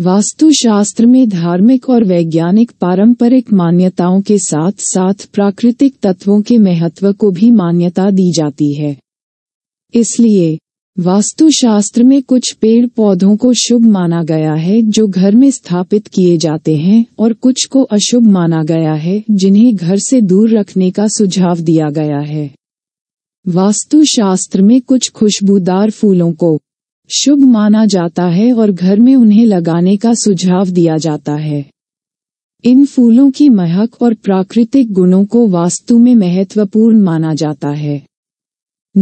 वास्तुशास्त्र में धार्मिक और वैज्ञानिक पारंपरिक मान्यताओं के साथ साथ प्राकृतिक तत्वों के महत्व को भी मान्यता दी जाती है इसलिए वास्तुशास्त्र में कुछ पेड़ पौधों को शुभ माना गया है जो घर में स्थापित किए जाते हैं और कुछ को अशुभ माना गया है जिन्हें घर से दूर रखने का सुझाव दिया गया है वास्तुशास्त्र में कुछ खुशबूदार फूलों को शुभ माना जाता है और घर में उन्हें लगाने का सुझाव दिया जाता है इन फूलों की महक और प्राकृतिक गुणों को वास्तु में महत्वपूर्ण माना जाता है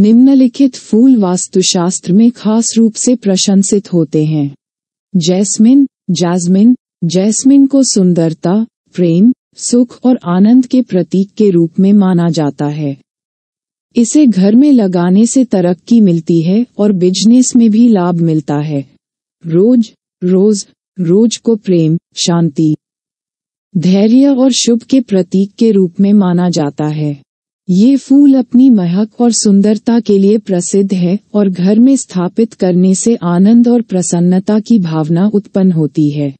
निम्नलिखित फूल वास्तुशास्त्र में खास रूप से प्रशंसित होते हैं जैस्मिन जैस्मिन जैस्मिन को सुंदरता प्रेम सुख और आनंद के प्रतीक के रूप में माना जाता है इसे घर में लगाने से तरक्की मिलती है और बिजनेस में भी लाभ मिलता है रोज रोज रोज को प्रेम शांति धैर्य और शुभ के प्रतीक के रूप में माना जाता है ये फूल अपनी महक और सुंदरता के लिए प्रसिद्ध है और घर में स्थापित करने से आनंद और प्रसन्नता की भावना उत्पन्न होती है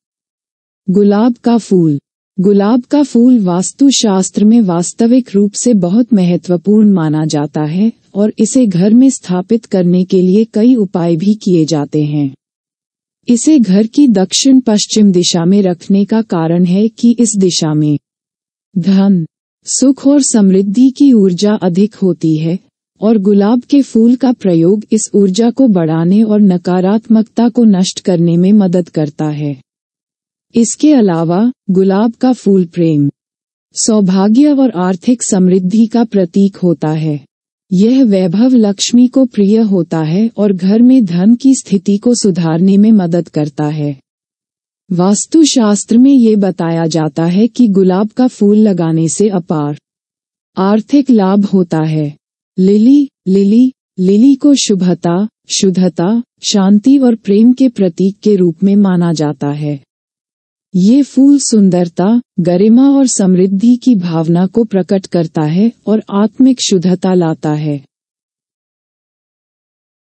गुलाब का फूल गुलाब का फूल वास्तुशास्त्र में वास्तविक रूप से बहुत महत्वपूर्ण माना जाता है और इसे घर में स्थापित करने के लिए कई उपाय भी किए जाते हैं इसे घर की दक्षिण पश्चिम दिशा में रखने का कारण है कि इस दिशा में धन सुख और समृद्धि की ऊर्जा अधिक होती है और गुलाब के फूल का प्रयोग इस ऊर्जा को बढ़ाने और नकारात्मकता को नष्ट करने में मदद करता है इसके अलावा गुलाब का फूल प्रेम सौभाग्य और आर्थिक समृद्धि का प्रतीक होता है यह वैभव लक्ष्मी को प्रिय होता है और घर में धन की स्थिति को सुधारने में मदद करता है वास्तुशास्त्र में ये बताया जाता है कि गुलाब का फूल लगाने से अपार आर्थिक लाभ होता है लिली लिली लिली को शुभता शुद्धता शांति और प्रेम के प्रतीक के रूप में माना जाता है ये फूल सुंदरता गरिमा और समृद्धि की भावना को प्रकट करता है और आत्मिक शुद्धता लाता है